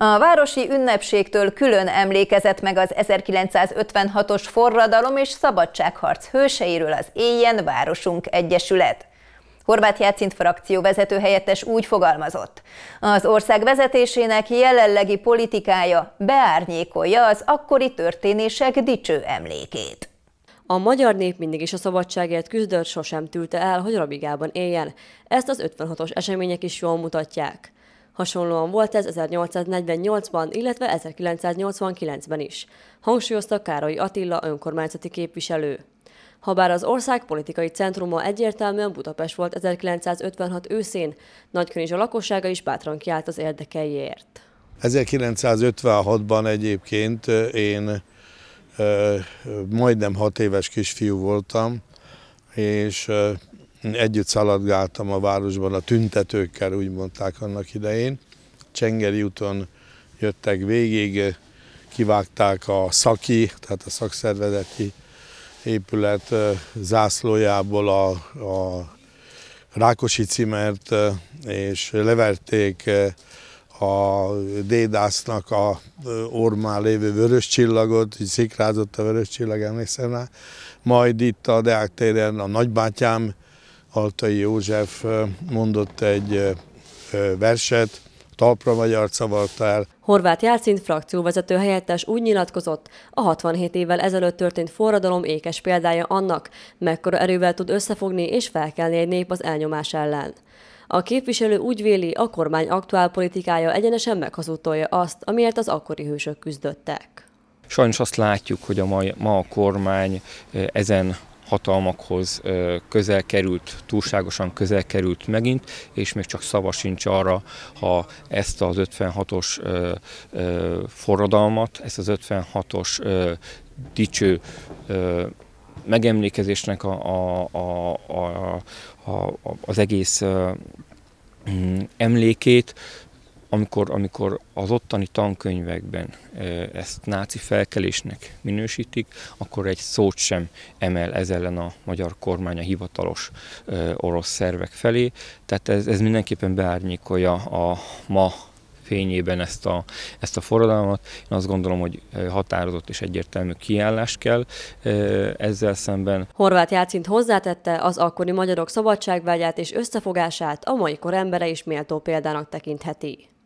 A városi ünnepségtől külön emlékezett meg az 1956-os forradalom és szabadságharc hőseiről az éjjen Városunk Egyesület. Horváth Jácint frakció vezető helyettes úgy fogalmazott. Az ország vezetésének jelenlegi politikája beárnyékolja az akkori történések dicső emlékét. A magyar nép mindig is a szabadságért küzdött, sosem tűlte el, hogy rabigában éljen. Ezt az 56-os események is jól mutatják. Hasonlóan volt ez 1848-ban, illetve 1989-ben is, hangsúlyozta Károly Attila önkormányzati képviselő. Habár az ország politikai centruma egyértelműen Budapest volt 1956 őszén, Nagykönizs a lakossága is bátran kiállt az érdekeiért. 1956-ban egyébként én majdnem hat éves kisfiú voltam, és együtt szaladgáltam a városban a tüntetőkkel, úgy mondták annak idején. Csengeri úton jöttek végig, kivágták a szaki, tehát a szakszervezeti épület zászlójából a, a Rákosi címert, és leverték a Dédásznak a ormán lévő vörös csillagot, így szikrázott a vörös csillag, emlékszem rá. Majd itt a Deák téren a nagybátyám Altai József mondott egy verset, talpra magyar szavartál. Horváth Játszint frakcióvezető helyettes úgy nyilatkozott, a 67 évvel ezelőtt történt forradalom ékes példája annak, mekkora erővel tud összefogni és felkelni egy nép az elnyomás ellen. A képviselő úgy véli, a kormány aktuál politikája egyenesen meghazudtolja azt, amiért az akkori hősök küzdöttek. Sajnos azt látjuk, hogy a mai ma a kormány ezen hatalmakhoz közel került, túlságosan közel került megint, és még csak szava sincs arra, ha ezt az 56-os forradalmat, ezt az 56-os dicső megemlékezésnek a, a, a, a, a, az egész mm, emlékét amikor, amikor az ottani tankönyvekben ezt náci felkelésnek minősítik, akkor egy szót sem emel ez ellen a magyar kormány a hivatalos orosz szervek felé. Tehát ez, ez mindenképpen beárnyékolja a ma fényében ezt a, ezt a forradalmat. Én azt gondolom, hogy határozott és egyértelmű kiállás kell ezzel szemben. Horváth Jácint hozzátette, az akkori magyarok szabadságvágyát és összefogását a mai kor embere is méltó példának tekintheti.